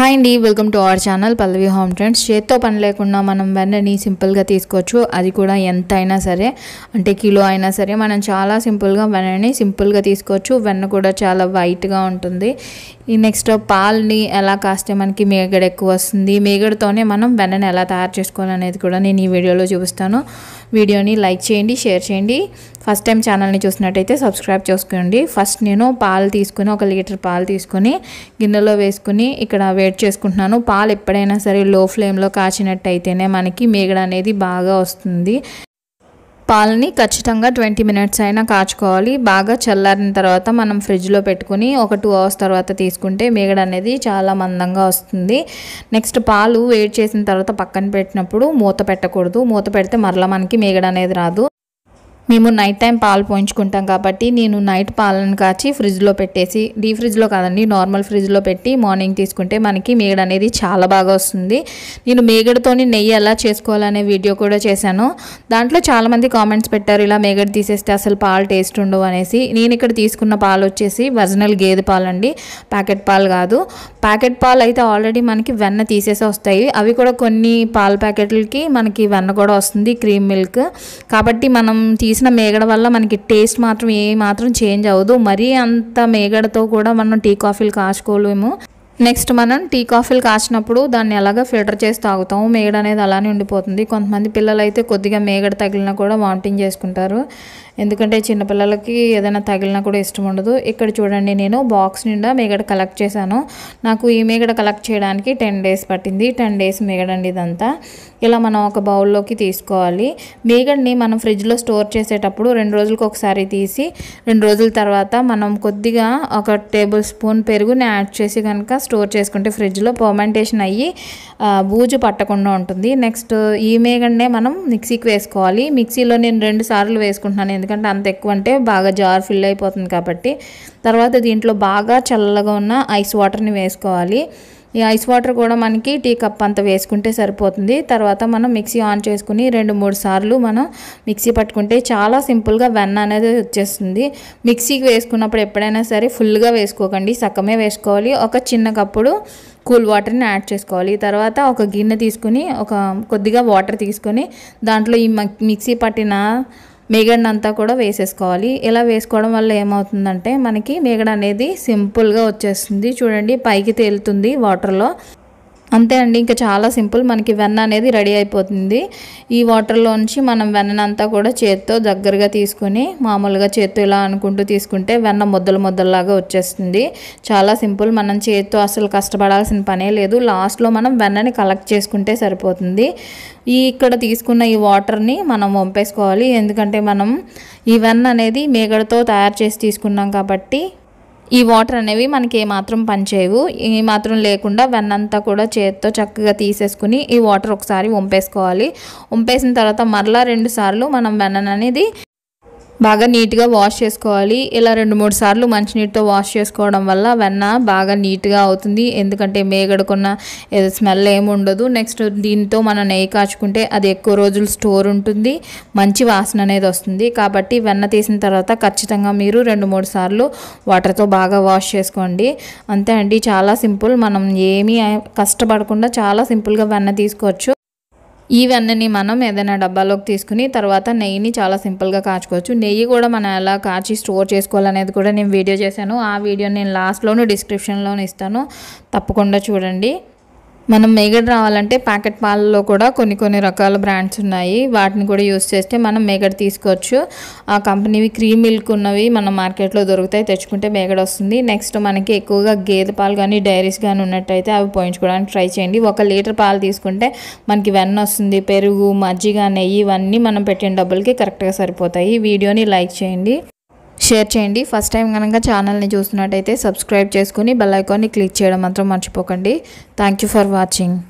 hi అండి welcome to our channel Pallavi home trends చేత్తో పని లేకుండా మనం వెన్నని సింపుల్గా తీసుకోవచ్చు అది కూడా ఎంత అయినా సరే అంటే కిలో అయినా సరే మనం చాలా సింపుల్గా వెన్నని సింపుల్గా తీసుకోవచ్చు వెన్న కూడా చాలా వైట్గా ఉంటుంది ఈ నెక్స్ట్ పాల్ని ఎలా కాస్తే మనకి మేగడ ఎక్కువ వస్తుంది మేగడతోనే మనం వెన్నని ఎలా తయారు చేసుకోవాలనేది కూడా నేను ఈ వీడియోలో చూపిస్తాను వీడియోని లైక్ చేయండి షేర్ చేయండి ఫస్ట్ టైం ఛానల్ని చూసినట్టయితే సబ్స్క్రైబ్ చేసుకోండి ఫస్ట్ నేను పాలు తీసుకుని ఒక లీటర్ పాలు తీసుకుని గిన్నెలో వేసుకుని ఇక్కడ వెయిట్ చేసుకుంటున్నాను పాలు ఎప్పుడైనా సరే లో ఫ్లేమ్లో కాచినట్టయితేనే మనకి మేగడ అనేది బాగా వస్తుంది పాలని ఖచ్చితంగా ట్వంటీ మినిట్స్ అయినా కాచుకోవాలి బాగా చల్లారిన తర్వాత మనం ఫ్రిడ్జ్లో పెట్టుకుని ఒక టూ అవర్స్ తర్వాత తీసుకుంటే మేగడ అనేది చాలా మందంగా వస్తుంది నెక్స్ట్ పాలు వేడి చేసిన తర్వాత పక్కన పెట్టినప్పుడు మూత పెట్టకూడదు మూత పెడితే మరలా మనకి మేగడ అనేది రాదు మేము నైట్ టైం పాలు పోయించుకుంటాం కాబట్టి నేను నైట్ పాలను కాచి ఫ్రిడ్జ్లో పెట్టేసి డీ ఫ్రిడ్జ్లో కాదండి నార్మల్ ఫ్రిడ్జ్లో పెట్టి మార్నింగ్ తీసుకుంటే మనకి మేగడ అనేది చాలా బాగా వస్తుంది నేను మేగడతో నెయ్యి ఎలా చేసుకోవాలనే వీడియో కూడా చేశాను దాంట్లో చాలామంది కామెంట్స్ పెట్టారు ఇలా మేగడ తీసేస్తే అసలు పాలు టేస్ట్ ఉండవు అనేసి నేను ఇక్కడ తీసుకున్న పాలు వచ్చేసి వజనల్ గేదె పాలు అండి ప్యాకెట్ పాలు కాదు ప్యాకెట్ పాలు అయితే ఆల్రెడీ మనకి వెన్న తీసేసి వస్తాయి అవి కూడా కొన్ని పాల ప్యాకెట్లకి మనకి వెన్న కూడా వస్తుంది క్రీమ్ మిల్క్ కాబట్టి మనం తీసి వేసిన మేగడ వల్ల మనకి టేస్ట్ మాత్రం ఏ మాత్రం చేంజ్ అవ్వదు మరీ అంత మేగడతో కూడా మనం టీ కాఫీలు కాచుకోలేము నెక్స్ట్ మనం టీ కాఫీలు కాచినప్పుడు దాన్ని ఎలాగ ఫిల్టర్ చేసి తాగుతాము మేగడ అనేది అలానే ఉండిపోతుంది కొంతమంది పిల్లలు అయితే కొద్దిగా మేగడ తగిలినా కూడా వామిటింగ్ చేసుకుంటారు ఎందుకంటే చిన్నపిల్లలకి ఏదైనా తగిలినా కూడా ఇష్టం ఉండదు ఇక్కడ చూడండి నేను బాక్స్ నిండా మేగడ కలెక్ట్ చేశాను నాకు ఈ మేగడ కలెక్ట్ చేయడానికి టెన్ డేస్ పట్టింది టెన్ డేస్ మేగడండి ఇదంతా ఇలా మనం ఒక బౌల్లోకి తీసుకోవాలి మేగడ్ని మనం ఫ్రిడ్జ్లో స్టోర్ చేసేటప్పుడు రెండు రోజులకు ఒకసారి తీసి రెండు రోజుల తర్వాత మనం కొద్దిగా ఒక టేబుల్ స్పూన్ పెరుగుని యాడ్ చేసి కనుక స్టోర్ చేసుకుంటే ఫ్రిడ్జ్లో పర్మెంటేషన్ అయ్యి బూజు పట్టకుండా ఉంటుంది నెక్స్ట్ ఈ మేగండే మనం మిక్సీకి వేసుకోవాలి మిక్సీలో నేను రెండు సార్లు వేసుకుంటున్నాను ఎందుకంటే అంత ఎక్కువ అంటే బాగా జార్ ఫిల్ అయిపోతుంది కాబట్టి తర్వాత దీంట్లో బాగా చల్లగా ఉన్న ఐస్ వాటర్ని వేసుకోవాలి ఈ ఐస్ వాటర్ కూడా మనకి టీ కప్ అంత వేసుకుంటే సరిపోతుంది తర్వాత మనం మిక్సీ ఆన్ చేసుకుని రెండు మూడు సార్లు మనం మిక్సీ పట్టుకుంటే చాలా సింపుల్గా వెన్న అనేది వచ్చేస్తుంది మిక్సీకి వేసుకున్నప్పుడు ఎప్పుడైనా సరే ఫుల్గా వేసుకోకండి సక్కమే వేసుకోవాలి ఒక చిన్న కప్పుడు కూల్ వాటర్ని యాడ్ చేసుకోవాలి తర్వాత ఒక గిన్నె తీసుకుని ఒక కొద్దిగా వాటర్ తీసుకొని దాంట్లో ఈ మిక్సీ పట్టిన మేగడంతా కూడా వేసేసుకోవాలి ఇలా వేసుకోవడం వల్ల ఏమవుతుందంటే మనకి మేగడ అనేది సింపుల్గా వచ్చేస్తుంది చూడండి పైకి తేలుతుంది వాటర్లో అంతే అండి ఇంకా చాలా సింపుల్ మనకి వెన్న అనేది రెడీ అయిపోతుంది ఈ వాటర్లోంచి మనం వెన్ననంతా కూడా చేత్తో దగ్గరగా తీసుకొని మామూలుగా చేత్తో ఇలా అనుకుంటూ తీసుకుంటే వెన్న ముద్దలు ముద్దలాగా వచ్చేస్తుంది చాలా సింపుల్ మనం చేత్తో అసలు కష్టపడాల్సిన పనే లేదు లాస్ట్లో మనం వెన్నని కలెక్ట్ చేసుకుంటే సరిపోతుంది ఈ ఇక్కడ తీసుకున్న ఈ వాటర్ని మనం వంపేసుకోవాలి ఎందుకంటే మనం ఈ వెన్న అనేది మేగడతో తయారు చేసి తీసుకున్నాం కాబట్టి ఈ వాటర్ అనేవి మనకి ఏమాత్రం పనిచేయవు ఏమాత్రం లేకుండా వెన్నంతా కూడా చేతితో చక్కగా తీసేసుకుని ఈ వాటర్ ఒకసారి వంపేసుకోవాలి వంపేసిన తర్వాత మరలా రెండు సార్లు మనం వెన్నను అనేది బాగా నీట్గా వాష్ చేసుకోవాలి ఇలా రెండు మూడు సార్లు మంచినీటితో వాష్ చేసుకోవడం వల్ల వెన్న బాగా నీట్గా అవుతుంది ఎందుకంటే మేగడుకున్న స్మెల్ ఏమి ఉండదు నెక్స్ట్ దీంతో మనం నెయ్యి కాచుకుంటే అది ఎక్కువ రోజులు స్టోర్ ఉంటుంది మంచి వాసన అనేది వస్తుంది కాబట్టి వెన్న తీసిన తర్వాత ఖచ్చితంగా మీరు రెండు మూడు సార్లు వాటర్తో బాగా వాష్ చేసుకోండి అంతే అండి చాలా సింపుల్ మనం ఏమీ కష్టపడకుండా చాలా సింపుల్గా వెన్న తీసుకోవచ్చు ఇవన్నీ మనం ఏదైనా డబ్బాలోకి తీసుకుని తర్వాత నెయ్యిని చాలా సింపుల్గా కాచుకోవచ్చు నెయ్యి కూడా మనం ఎలా కాచి స్టోర్ చేసుకోవాలనేది కూడా నేను వీడియో చేశాను ఆ వీడియో నేను లాస్ట్లోనూ డిస్క్రిప్షన్లోనే ఇస్తాను తప్పకుండా చూడండి మనం మేగడ రావాలంటే ప్యాకెట్ పాలలో కూడా కొన్ని కొన్ని రకాల బ్రాండ్స్ ఉన్నాయి వాటిని కూడా యూస్ చేస్తే మనం మేగడ తీసుకోవచ్చు ఆ కంపెనీవి క్రీమ్ మిల్క్ ఉన్నవి మన మార్కెట్లో దొరుకుతాయి తెచ్చుకుంటే మేగడ వస్తుంది నెక్స్ట్ మనకి ఎక్కువగా గేదె పాలు కానీ డైరీస్ కానీ ఉన్నట్టయితే అవి పోయించుకోవడానికి ట్రై చేయండి ఒక లీటర్ పాలు తీసుకుంటే మనకి వెన్న వస్తుంది పెరుగు మజ్జిగ నెయ్యి ఇవన్నీ మనం పెట్టిన డబ్బులకి కరెక్ట్గా సరిపోతాయి వీడియోని లైక్ చేయండి షేర్ చేయండి ఫస్ట్ టైం కనుక ఛానల్ని చూస్తున్నట్టయితే సబ్స్క్రైబ్ చేసుకుని బెల్ ఐకాన్ని క్లిక్ చేయడం మాత్రం మర్చిపోకండి థ్యాంక్ యూ ఫర్ వాచింగ్